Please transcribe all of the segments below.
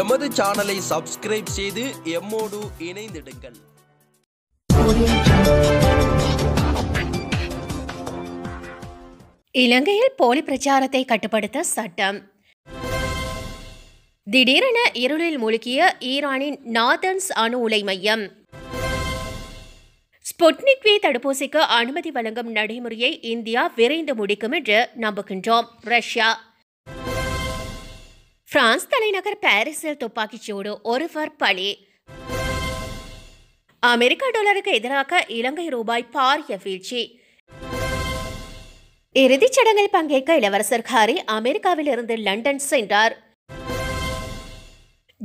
எமது சேனலை சப்ஸ்கிரைப் செய்து எம்மோடு இணைந்திடுங்கள் இலங்கையில் போலி பிரச்சாரத்தை கட்டுப்படுத்த சட்டம் திடீரென இருளில் ஈரானின் அணு உலை மையம் ஸ்புட்னிக் வி தடுப்பூசிக்கு அனுமதி வழங்கும் நடைமுறையை இந்தியா விரைந்து முடிக்கும் என்று நம்புகின்றோம் ரஷ்யா பிரான்ஸ் தலைநகர் பாரிஸில் துப்பாக்கிச்சூடு ஒருவர் பலி அமெரிக்க டாலருக்கு எதிராக இலங்கை ரூபாய் பாரிய வீழ்ச்சி இறுதிச் சடங்கில் பங்கேற்க இளவரசர் ஹாரி அமெரிக்காவிலிருந்து லண்டன் சென்றார்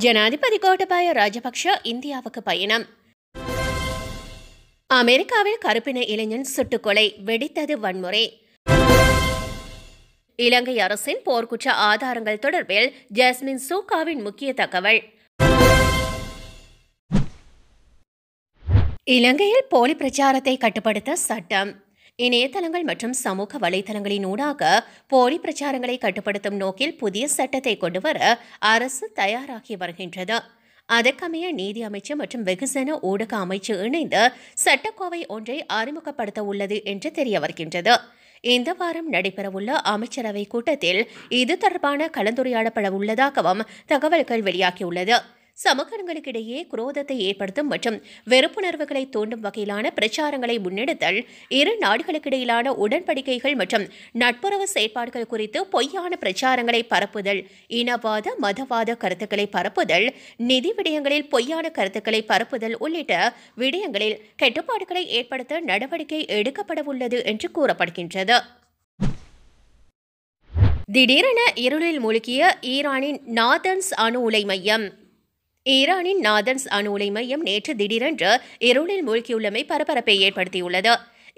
ஜனாதிபதி கோட்டபாய ராஜபக்ஷ இந்தியாவுக்கு பயணம் அமெரிக்காவில் கருப்பின இளைஞன் சுட்டுக்கொலை வெடித்தது வன்முறை இலங்கை அரசின் போர்க்குற்ற ஆதாரங்கள் தொடர்பில் ஜாஸ்மின் சூக்காவின் முக்கிய தகவல் இலங்கையில் போலி பிரச்சாரத்தை கட்டுப்படுத்த சட்டம் இணையதளங்கள் மற்றும் சமூக வலைதளங்களின் ஊடாக போலி பிரச்சாரங்களை கட்டுப்படுத்தும் நோக்கில் புதிய சட்டத்தை கொண்டுவர அரசு தயாராகி வருகின்றது அதற்கமைய நீதி அமைச்சர் மற்றும் வெகுசன ஊடக அமைச்சு இணைந்து சட்டக்கோவை ஒன்றை அறிமுகப்படுத்த உள்ளது என்று தெரிய வருகின்றது இந்த வாரம் நடைபெறவுள்ள அமைச்சரவை கூட்டத்தில் இது தொடர்பான கலந்துரையாடப்பட உள்ளதாகவும் தகவல்கள் வெளியாகியுள்ளது சமகரங்களுக்கிடையே குரோதத்தை ஏற்படுத்தும் மற்றும் வெறுப்புணர்வுகளை தூண்டும் வகையிலான பிரச்சாரங்களை முன்னெடுத்தல் இரு நாடுகளுக்கிடையிலான உடன்படிக்கைகள் மற்றும் நட்புறவு செயற்பாடுகள் குறித்து பொய்யான பிரச்சாரங்களை பரப்புதல் இனவாத மதவாத கருத்துக்களை பரப்புதல் நிதி விடயங்களில் பொய்யான கருத்துக்களை பரப்புதல் உள்ளிட்ட விடயங்களில் கட்டுப்பாடுகளை ஏற்படுத்த நடவடிக்கை எடுக்கப்படவுள்ளது என்று கூறப்படுகின்றது திடீரென இருளில் மூழ்கிய ஈரானின் நாதன்ஸ் அணு உலை மையம் ஈரானின் நாதன்ஸ் அணு உலை மையம் நேற்று திடீரென்று இருளில் மூழ்கியுள்ளமை பரபரப்பை ஏற்படுத்தியுள்ளது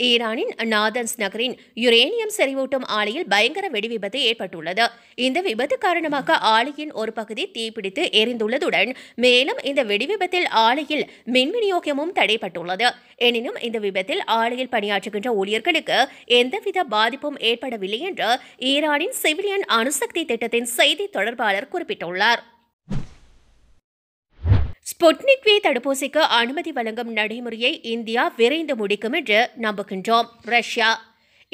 ஈரானின் நாதன்ஸ் நகரின் யுரேனியம் செறிவூட்டும் ஆலையில் பயங்கர வெடி விபத்து ஏற்பட்டுள்ளது இந்த விபத்து காரணமாக ஆலையின் ஒரு பகுதி தீப்பிடித்து எரிந்துள்ளதுடன் மேலும் இந்த வெடி விபத்தில் ஆலையில் மின் விநியோகமும் தடைப்பட்டுள்ளது எனினும் இந்த விபத்தில் ஆலையில் பணியாற்றுகின்ற ஊழியர்களுக்கு எந்தவித பாதிப்பும் ஏற்படவில்லை என்று ஈரானின் சிவிலியன் அணுசக்தி திட்டத்தின் செய்தி தொடர்பாளர் குறிப்பிட்டுள்ளார் ஸ்புட்னிக் வி தடுப்பூசிக்கு அனுமதி வழங்கும் நடைமுறையை இந்தியா விரைந்து முடிக்கும் என்று நம்புகின்றோம் ரஷ்யா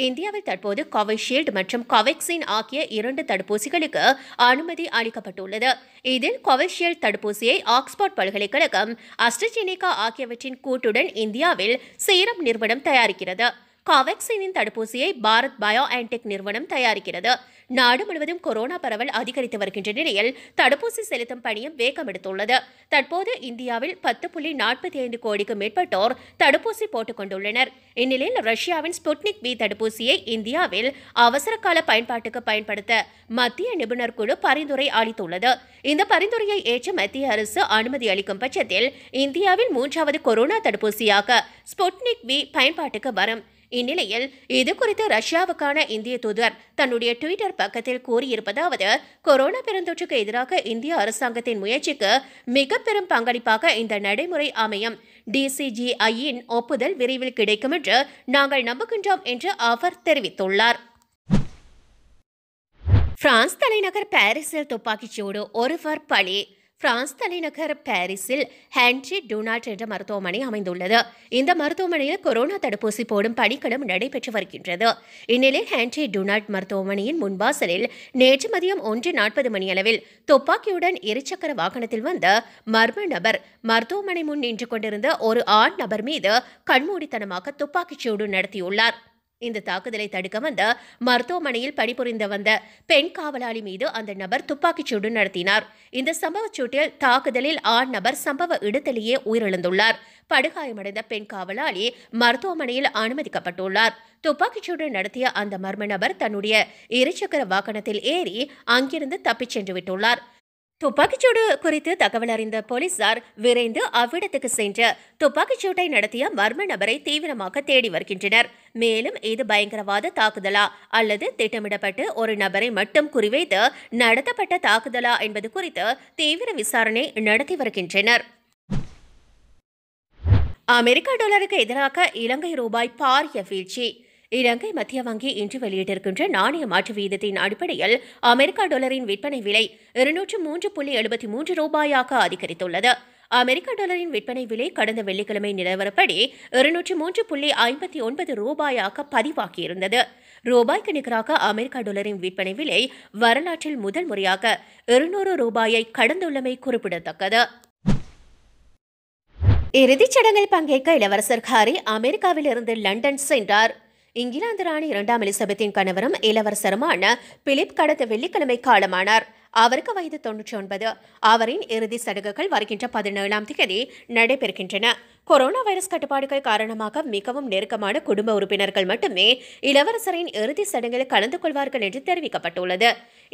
இந்தியாவில் தற்போது கோவிஷீல்டு மற்றும் கோவேக்சின் ஆகிய இரண்டு தடுப்பூசிகளுக்கு அனுமதி அளிக்கப்பட்டுள்ளது இதில் கோவிஷீல்டு தடுப்பூசியை ஆக்ஸ்போர்ட் பல்கலைக்கழகம் அஸ்ட்ரஜெனிகா ஆகியவற்றின் கூட்டுடன் இந்தியாவில் சீரம் நிறுவனம் தயாரிக்கிறது காவேக்சினின் தடுப்பூசியை பாரத் பயோ ஆன்டெக் நிறுவனம் தயாரிக்கிறது நாடு முழுவதும் கொரோனா பரவல் அதிகரித்து வருகின்ற நிலையில் தடுப்பூசி செலுத்தும் பணியும் வேகம் எடுத்துள்ளது தற்போது இந்தியாவில் பத்து புள்ளி நாற்பத்தி ஐந்து கோடிக்கும் மேற்பட்டோர் தடுப்பூசி போட்டுக் கொண்டுள்ளனர் இந்நிலையில் ரஷ்யாவின் ஸ்புட்னிக் வி தடுப்பூசியை இந்தியாவில் அவசர கால பயன்பாட்டுக்கு பயன்படுத்த மத்திய நிபுணர் குழு பரிந்துரை அளித்துள்ளது இந்த பரிந்துரையை ஏற்று மத்திய அரசு அனுமதி அளிக்கும் பட்சத்தில் இந்தியாவில் மூன்றாவது கொரோனா தடுப்பூசியாக ஸ்புட்னிக் வி பயன்பாட்டுக்கு வரும் இந்நிலையில் இது குறித்து ரஷ்யாவுக்கான இந்திய தூதர் தன்னுடைய ட்விட்டர் பக்கத்தில் கூறியிருப்பதாவது கொரோனா பெருந்தொற்றுக்கு எதிராக இந்திய அரசாங்கத்தின் முயற்சிக்கு மிக பெரும் பங்களிப்பாக இந்த நடைமுறை அமையும் டிசிஜிஐயின் ஒப்புதல் விரைவில் கிடைக்கும் என்று நாங்கள் நம்புகின்றோம் என்று அவர் தெரிவித்துள்ளார் பிரான்ஸ் தலைநகர் பாரிஸில் துப்பாக்கிச்சூடு ஒருவர் பலி பிரான்ஸ் தலைநகர் பாரிஸில் ஹென்ரி டூனாட் என்ற மருத்துவமனை அமைந்துள்ளது இந்த மருத்துவமனையில் கொரோனா தடுப்பூசி போடும் பணிகளும் நடைபெற்று வருகின்றது இந்நிலையில் ஹென்ரி டூனாட் மருத்துவமனையின் முன்வாசலில் நேற்று மதியம் ஒன்று நாற்பது மணியளவில் துப்பாக்கியுடன் இருசக்கர வாகனத்தில் வந்த மர்ம நபர் மருத்துவமனை முன் நின்று கொண்டிருந்த ஒரு ஆண் நபர் மீது கண்மூடித்தனமாக துப்பாக்கிச்சூடு நடத்தியுள்ளார் இந்த தாக்குதலை தடுக்க வந்த மருத்துவமனையில் பணிபுரிந்து வந்த பெண் காவலாளி மீது அந்த நபர் துப்பாக்கிச் சூடு நடத்தினார் இந்த சம்பவச் சூட்டில் தாக்குதலில் ஆண் நபர் சம்பவ இடத்திலேயே உயிரிழந்துள்ளார் படுகாயமடைந்த பெண் காவலாளி மருத்துவமனையில் அனுமதிக்கப்பட்டுள்ளார் துப்பாக்கிச் சூடு நடத்திய அந்த மர்ம நபர் தன்னுடைய இருசக்கர வாகனத்தில் ஏறி அங்கிருந்து தப்பிச் சென்று விட்டுள்ளார் துப்பாக்கிச்சூடு குறித்து தகவல் அறிந்த போலீசார் விரைந்து அவ்விடத்துக்கு சென்று துப்பாக்கிச்சூட்டை நடத்திய மர்ம நபரை தீவிரமாக தேடி வருகின்றனர் மேலும் இது பயங்கரவாத தாக்குதலா அல்லது திட்டமிடப்பட்டு ஒரு நபரை மட்டும் குறிவைத்து நடத்தப்பட்ட தாக்குதலா என்பது குறித்து தீவிர விசாரணை நடத்தி வருகின்றனர் அமெரிக்க டாலருக்கு எதிராக இலங்கை ரூபாய் பாரிய வீழ்ச்சி இலங்கை மத்திய வங்கி இன்று வெளியிட்டிருக்கின்ற நாணய மாற்று வீதத்தின் அடிப்படையில் அமெரிக்கா டாலரின் விற்பனை விலை இருநூற்று மூன்று புள்ளி எழுபத்தி மூன்று ரூபாயாக அதிகரித்துள்ளது அமெரிக்க டாலரின் விற்பனை விலை கடந்த வெள்ளிக்கிழமை நிலவரப்படி இருநூற்று மூன்று புள்ளி ஐம்பத்தி ஒன்பது ரூபாயாக பதிவாகியிருந்தது ரூபாய்க்கு நிகராக அமெரிக்க டாலரின் விற்பனை விலை வரலாற்றில் முதல் முறையாக இருநூறு ரூபாயை கடந்துள்ளமை குறிப்பிடத்தக்கது இறுதிச் சடங்கில் பங்கேற்க இளவரசர் ஹாரி அமெரிக்காவிலிருந்து லண்டன் சென்றார் இங்கிலாந்து ராணி இரண்டாம் எலிசபெத்தின் கணவரும் இளவரசருமான பிலிப் கடந்த வெள்ளிக்கிழமை காலமானார் அவருக்கு வயது தொன்னூற்றி ஒன்பது அவரின் இறுதி சடங்குகள் வருகின்ற பதினேழாம் தேதி நடைபெறுகின்றன கொரோனா வைரஸ் கட்டுப்பாடுகள் காரணமாக மிகவும் நெருக்கமான குடும்ப உறுப்பினர்கள் மட்டுமே இளவரசரின் இறுதி சடங்கில் கலந்து கொள்வார்கள் என்று தெரிவிக்கப்பட்டுள்ளது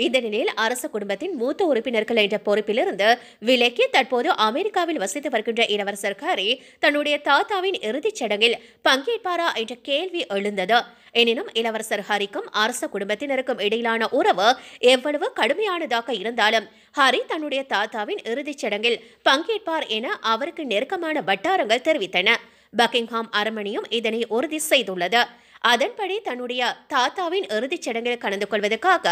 இந்த நிலையில் அரச குடும்பத்தின் மூத்த உறுப்பினர்கள் என்ற பொறுப்பிலிருந்து விலக்கி தற்போது அமெரிக்காவில் வசித்து வருகின்ற இளவரசர் ஹாரி தன்னுடைய தாத்தாவின் இறுதிச் சடங்கில் பங்கேற்பாரா என்ற கேள்வி எழுந்தது எனினும் இளவரசர் ஹரிக்கும் அரச குடும்பத்தினருக்கும் இடையிலான உறவு எவ்வளவு கடுமையானதாக இருந்தாலும் ஹரி தன்னுடைய தாத்தாவின் இறுதிச் சடங்கில் பங்கேற்பார் என அவருக்கு நெருக்கமான வட்டாரங்கள் தெரிவித்தன பக்கிங்ஹாம் அரமணியும் இதனை உறுதி செய்துள்ளது அதன்படி தன்னுடைய தாத்தாவின் இறுதிச் சடங்கில் கலந்து கொள்வதற்காக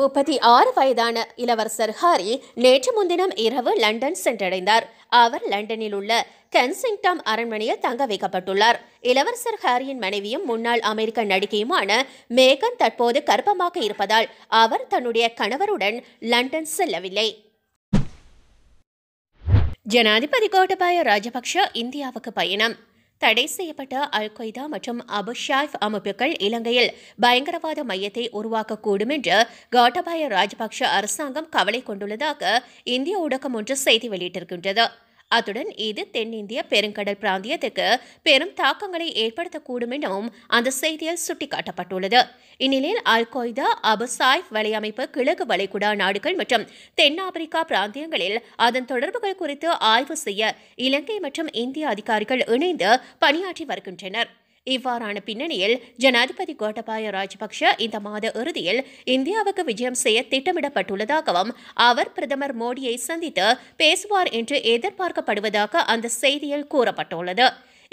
முப்பத்தி ஆறு வயதான இளவரசர் ஹாரி நேற்று முன்தினம் இரவு லண்டன் சென்றடைந்தார் அவர் லண்டனில் உள்ள கென்சிங்டம் அரண்மனையில் தங்க வைக்கப்பட்டுள்ளார் இளவரசர் ஹாரியின் மனைவியும் முன்னாள் அமெரிக்க நடிகையுமான மேகன் தற்போது கர்ப்பமாக இருப்பதால் அவர் தன்னுடைய கணவருடன் லண்டன் செல்லவில்லை ஜனாதிபதி கோட்டபாய ராஜபக்ஷ இந்தியாவுக்கு பயணம் தடை செய்யப்பட்ட அல் கொய்தா மற்றும் அபுஷாஃப் அமைப்புகள் இலங்கையில் பயங்கரவாத மையத்தை உருவாக்கக்கூடும் என்று கோட்டபாய ராஜபக்ஷ அரசாங்கம் கவலை கொண்டுள்ளதாக இந்திய ஊடகம் ஒன்று செய்தி வெளியிட்டிருக்கின்றது அத்துடன் இது தென்னிந்திய பெருங்கடல் பிராந்தியத்துக்கு பெரும் தாக்கங்களை ஏற்படுத்தக்கூடும் எனவும் அந்த செய்தியில் சுட்டிக்காட்டப்பட்டுள்ளது இந்நிலையில் அல் கொய்தா அபு சாய்ப் வலையமைப்பு கிழக்கு வளைகுடா நாடுகள் மற்றும் தென்னாப்பிரிக்கா பிராந்தியங்களில் அதன் தொடர்புகள் குறித்து ஆய்வு செய்ய இலங்கை மற்றும் இந்திய அதிகாரிகள் இணைந்து பணியாற்றி வருகின்றனர் இவ்வாறான பின்னணியில் ஜனாதிபதி கோட்டபாய ராஜபக்ஷ இந்த மாத இறுதியில் இந்தியாவுக்கு விஜயம் செய்ய திட்டமிடப்பட்டுள்ளதாகவும் அவர் பிரதமர் மோடியை சந்தித்து பேசுவார் என்று எதிர்பார்க்கப்படுவதாக அந்த செய்தியில் கூறப்பட்டுள்ளது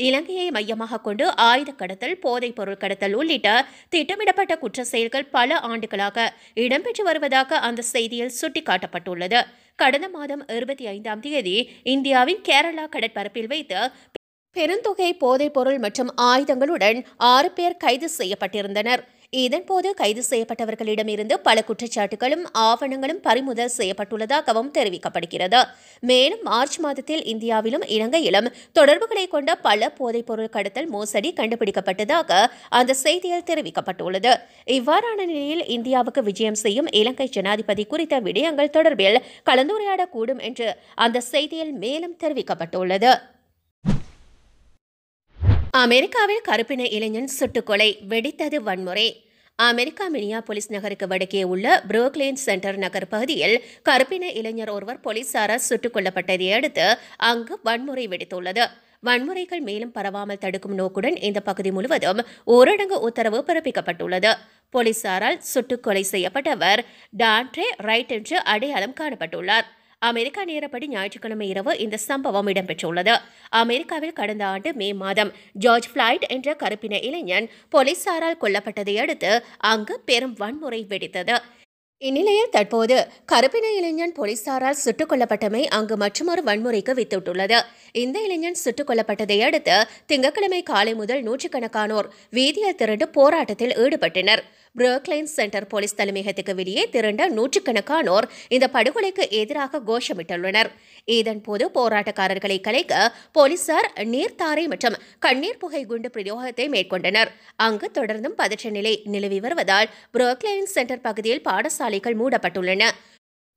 இலங்கையை மையமாக கொண்டு ஆயுத கடத்தல் போதைப் பொருள் கடத்தல் உள்ளிட்ட திட்டமிடப்பட்ட குற்ற செயல்கள் பல ஆண்டுகளாக இடம்பெற்று வருவதாக அந்த செய்தியில் சுட்டிக்காட்டப்பட்டுள்ளது கடந்த மாதம் இருபத்தி ஐந்தாம் தேதி இந்தியாவின் கேரளா கடற்பரப்பில் வைத்து பெருந்தொகை போதைப்பொருள் மற்றும் ஆயுதங்களுடன் ஆறு பேர் கைது செய்யப்பட்டிருந்தனர் இதன்போது கைது செய்யப்பட்டவர்களிடமிருந்து பல குற்றச்சாட்டுகளும் ஆவணங்களும் பறிமுதல் செய்யப்பட்டுள்ளதாகவும் தெரிவிக்கப்படுகிறது மேலும் மார்ச் மாதத்தில் இந்தியாவிலும் இலங்கையிலும் தொடர்புகளை கொண்ட பல போதைப்பொருள் கடத்தல் மோசடி கண்டுபிடிக்கப்பட்டதாக அந்த செய்தியில் தெரிவிக்கப்பட்டுள்ளது இவ்வாறான நிலையில் இந்தியாவுக்கு விஜயம் செய்யும் இலங்கை ஜனாதிபதி குறித்த விடயங்கள் தொடர்பில் கலந்துரையாடக்கூடும் என்று அந்த செய்தியில் மேலும் தெரிவிக்கப்பட்டுள்ளது அமெரிக்காவில் கருப்பின இளைஞன் சுட்டுக்கொலை வெடித்தது வன்முறை அமெரிக்கா மினியா போலீஸ் நகருக்கு வடக்கே உள்ள புரோக்லேன் சென்டர் நகர் பகுதியில் கருப்பின இளைஞர் ஒருவர் போலீசாரால் சுட்டுக் கொல்லப்பட்டதை அடுத்து அங்கு வன்முறை வெடித்துள்ளது வன்முறைகள் மேலும் பரவாமல் தடுக்கும் நோக்குடன் இந்த பகுதி முழுவதும் ஊரடங்கு உத்தரவு பிறப்பிக்கப்பட்டுள்ளது போலீசாரால் சுட்டுக்கொலை செய்யப்பட்டவர் டான்ட்ரே ரைட் என்று அடையாளம் காணப்பட்டுள்ளார் அமெரிக்கா நேரப்படி ஞாயிற்றுக்கிழமை இரவு இந்த சம்பவம் இடம்பெற்றுள்ளது அமெரிக்காவில் கடந்த ஆண்டு மே மாதம் ஜார்ஜ் ஃபிளாய்ட் என்ற கருப்பின இளைஞன் போலீசாரால் கொல்லப்பட்டதை அடுத்து அங்கு பெரும் வன்முறை வெடித்தது இந்நிலையில் தற்போது கருப்பின இளைஞன் போலீசாரால் சுட்டுக் கொல்லப்பட்டமை அங்கு மற்றொரு வன்முறைக்கு வித்துவிட்டுள்ளது இந்த இளைஞன் சுட்டுக் கொல்லப்பட்டதை அடுத்து திங்கட்கிழமை காலை முதல் நூற்றுக்கணக்கானோர் வீதியில் திரண்டு போராட்டத்தில் ஈடுபட்டனர் புரோக்லைன் சென்டர் போலீஸ் தலைமையகத்துக்கு வெளியே திரண்ட நூற்றுக்கணக்கானோர் இந்த படுகொலைக்கு எதிராக கோஷமிட்டுள்ளனர் இதன்போது போராட்டக்காரர்களை கலைக்க போலீசார் நீர்த்தாரை மற்றும் கண்ணீர் புகை குண்டு பிரயோகத்தை மேற்கொண்டனர் அங்கு தொடர்ந்தும் பதற்ற நிலை நிலவி வருவதால் புரோக்லைன் சென்டர் பகுதியில் பாடசாலைகள் மூடப்பட்டுள்ளன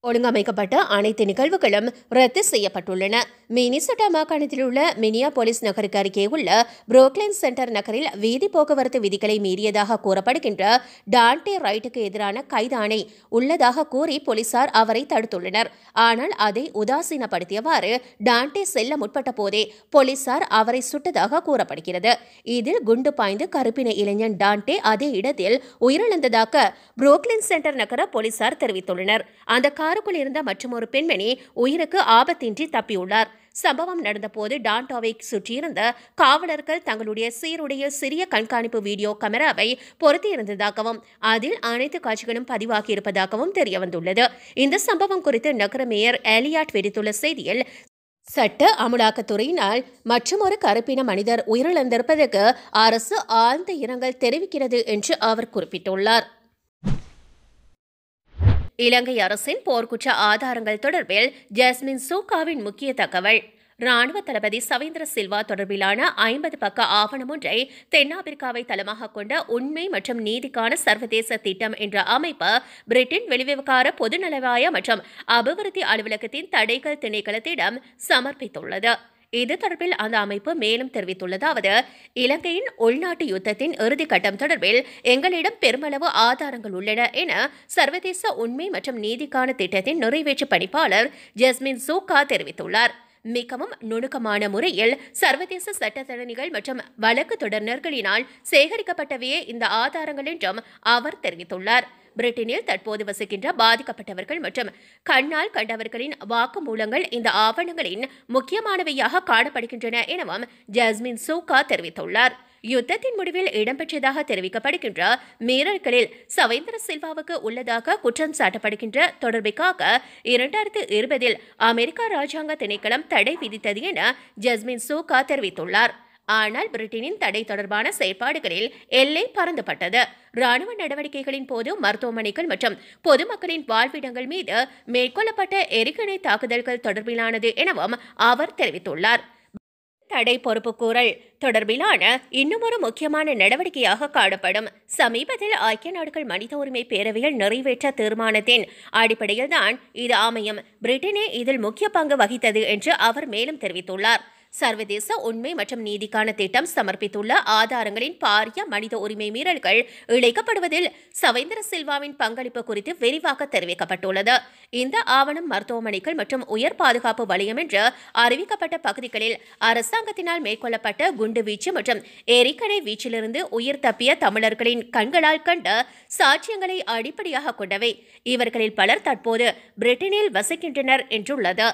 ஒழுங்கமைக்கப்பட்ட அனைத்து நிகழ்வுகளும் ரத்து செய்யப்பட்டுள்ளன மினிசோட்டா மாகாணத்தில் உள்ள மினியா போலீஸ் நகருக்கு அருகே உள்ள புரோக்லின் சென்டர் நகரில் வீதி போக்குவரத்து விதிகளை மீறியதாக கூறப்படுகின்ற டான்டே ரைட்டுக்கு எதிரான கைதானை உள்ளதாக கூறி போலீசார் அவரை தடுத்துள்ளனர் ஆனால் அதை உதாசீனப்படுத்தியவாறு டான்டே செல்ல முற்பட்ட போதே போலீசார் அவரை சுட்டதாக கூறப்படுகிறது இதில் குண்டு பாய்ந்து கருப்பின இளைஞன் டான்டே அதே இடத்தில் உயிரிழந்ததாக புரோக்லின் சென்டர் நகர போலீசார் தெரிவித்துள்ளனர் அந்த காருக்குள் இருந்த மற்றொரு பெண்மணி உயிருக்கு ஆபத்தின்றி தப்பியுள்ளார் சம்பவம் நடந்தபோது டான்டாவை சுற்றியிருந்த காவலர்கள் தங்களுடைய சீருடைய சிறிய கண்காணிப்பு வீடியோ கேமராவை பொருத்தியிருந்ததாகவும் அதில் அனைத்து காட்சிகளும் பதிவாகி இருப்பதாகவும் தெரியவந்துள்ளது இந்த சம்பவம் குறித்து நகர மேயர் ஏலியாட் விடுத்துள்ள செய்தியில் சட்ட அமலாக்கத்துறையினால் மற்றும் ஒரு கருப்பின மனிதர் உயிரிழந்திருப்பதற்கு அரசு ஆழ்ந்த இரங்கல் தெரிவிக்கிறது என்று அவர் குறிப்பிட்டுள்ளார் இலங்கை அரசின் போர்க்குற்ற ஆதாரங்கள் தொடர்பில் ஜஸ்மின் சூகாவின் முக்கிய தகவல் ராணுவ தளபதி சவேந்திர சில்வா தொடர்பிலான ஐம்பது பக்க ஆவணம் ஒன்றை தென்னாப்பிரிக்காவை தளமாக கொண்ட உண்மை மற்றும் நீதிக்கான சர்வதேச திட்டம் என்ற அமைப்பு பிரிட்டன் வெளிவிவகார பொதுநலவாய மற்றும் அபிவிருத்தி அலுவலகத்தின் தடைகள் திணைக்களத்திடம் சமர்ப்பித்துள்ளது இது தொடர்பில் அந்த அமைப்பு மேலும் தெரிவித்துள்ளதாவது இலங்கையின் உள்நாட்டு யுத்தத்தின் இறுதிக்கட்டம் தொடர்பில் எங்களிடம் பெருமளவு ஆதாரங்கள் உள்ளன என சர்வதேச உண்மை மற்றும் நீதிக்கான திட்டத்தின் நிறைவேற்று பணிப்பாளர் ஜஸ்மின் சூக்கா தெரிவித்துள்ளார் மிகவும் நுணுக்கமான முறையில் சர்வதேச சட்டத்தரணிகள் மற்றும் வழக்கு தொடர்னர்களினால் சேகரிக்கப்பட்டவையே இந்த ஆதாரங்கள் என்றும் அவர் தெரிவித்துள்ளார் பிரிட்டனில் தற்போது வசிக்கின்ற பாதிக்கப்பட்டவர்கள் மற்றும் கண்ணால் கண்டவர்களின் வாக்குமூலங்கள் இந்த ஆவணங்களின் முக்கியமானவையாக காணப்படுகின்றன எனவும் ஜாஸ்மின் சூக்கா தெரிவித்துள்ளார் யுத்தத்தின் முடிவில் இடம்பெற்றதாக தெரிவிக்கப்படுகின்ற மீறல்களில் சவேந்திர சில்வாவுக்கு உள்ளதாக குற்றம் சாட்டப்படுகின்ற தொடர்பிற்காக இரண்டாயிரத்து இருபதில் அமெரிக்கா ராஜாங்க திணைக்களம் தடை விதித்தது என ஜஸ்மின் சூகா தெரிவித்துள்ளார் ஆனால் பிரிட்டனின் தடை தொடர்பான செயற்பாடுகளில் எல்லை பறந்துபட்டது ராணுவ நடவடிக்கைகளின் போது மருத்துவமனைகள் மற்றும் பொதுமக்களின் வாழ்விடங்கள் மீது மேற்கொள்ளப்பட்ட எரிகணை தாக்குதல்கள் தொடர்பிலானது எனவும் அவர் தெரிவித்துள்ளார் தடை பொறுப்புக்கூறல் தொடர்பிலான இன்னுமொரு முக்கியமான நடவடிக்கையாக காணப்படும் சமீபத்தில் ஐக்கிய நாடுகள் மனித உரிமை பேரவையில் நிறைவேற்ற தீர்மானத்தின் அடிப்படையில்தான் இது அமையும் பிரிட்டனே இதில் முக்கிய பங்கு வகித்தது என்று அவர் மேலும் தெரிவித்துள்ளார் சர்வதேச உண்மை மற்றும் நீதிக்கான திட்டம் சமர்ப்பித்துள்ள ஆதாரங்களின் பாரிய மனித உரிமை மீறல்கள் இழைக்கப்படுவதில் சவேந்திர சில்வாவின் பங்களிப்பு குறித்து விரிவாக தெரிவிக்கப்பட்டுள்ளது இந்த ஆவணம் மருத்துவமனைகள் மற்றும் உயர் பாதுகாப்பு வலயம் என்று அறிவிக்கப்பட்ட பகுதிகளில் அரசாங்கத்தினால் மேற்கொள்ளப்பட்ட குண்டு வீச்சு மற்றும் எரிக்கடை வீச்சிலிருந்து உயிர் தப்பிய தமிழர்களின் கண்களால் கண்ட சாட்சியங்களை அடிப்படையாக கொண்டவை இவர்களில் பலர் தற்போது பிரிட்டனில் வசிக்கின்றனர் என்றுள்ளது